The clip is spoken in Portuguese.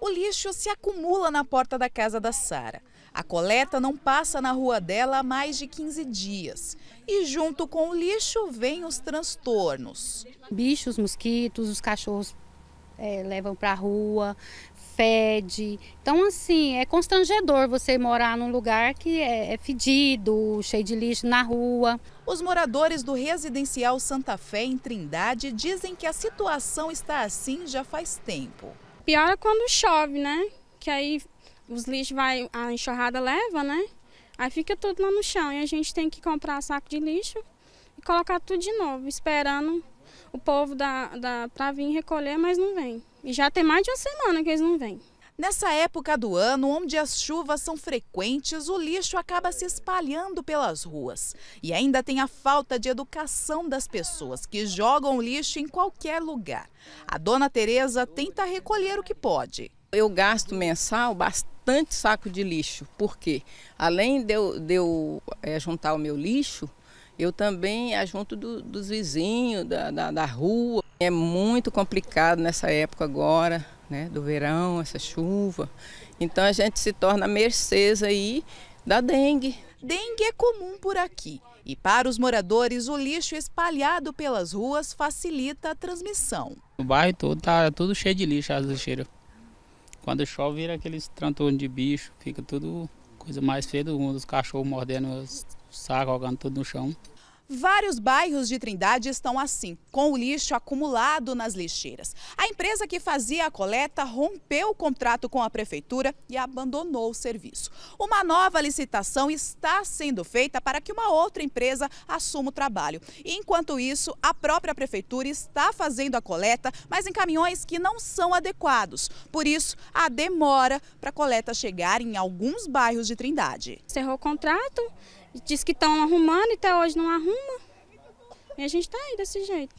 O lixo se acumula na porta da casa da Sara. A coleta não passa na rua dela há mais de 15 dias. E junto com o lixo vem os transtornos. Bichos, mosquitos, os cachorros é, levam para a rua, fede. Então, assim, é constrangedor você morar num lugar que é, é fedido, cheio de lixo na rua. Os moradores do residencial Santa Fé, em Trindade, dizem que a situação está assim já faz tempo pior é quando chove, né? Que aí os lixos vai, a enxurrada leva, né? Aí fica tudo lá no chão e a gente tem que comprar saco de lixo e colocar tudo de novo, esperando o povo da, da, para vir recolher, mas não vem. E já tem mais de uma semana que eles não vêm. Nessa época do ano, onde as chuvas são frequentes, o lixo acaba se espalhando pelas ruas. E ainda tem a falta de educação das pessoas que jogam lixo em qualquer lugar. A dona Tereza tenta recolher o que pode. Eu gasto mensal bastante saco de lixo, porque além de eu, de eu é, juntar o meu lixo, eu também ajunto é do, dos vizinhos, da, da, da rua. É muito complicado nessa época agora né, do verão, essa chuva. Então a gente se torna mercês aí da dengue. Dengue é comum por aqui e para os moradores o lixo espalhado pelas ruas facilita a transmissão. O bairro todo tá tudo cheio de lixo, as lixeiras. Quando chove vira aqueles transtornos de bicho, fica tudo coisa mais feia do mundo, os cachorros mordendo os sacos, jogando tudo no chão. Vários bairros de Trindade estão assim, com o lixo acumulado nas lixeiras. A empresa que fazia a coleta rompeu o contrato com a prefeitura e abandonou o serviço. Uma nova licitação está sendo feita para que uma outra empresa assuma o trabalho. enquanto isso, a própria prefeitura está fazendo a coleta, mas em caminhões que não são adequados. Por isso, a demora para a coleta chegar em alguns bairros de Trindade. Encerrou o contrato, Diz que estão arrumando e até hoje não arruma. E a gente está aí desse jeito.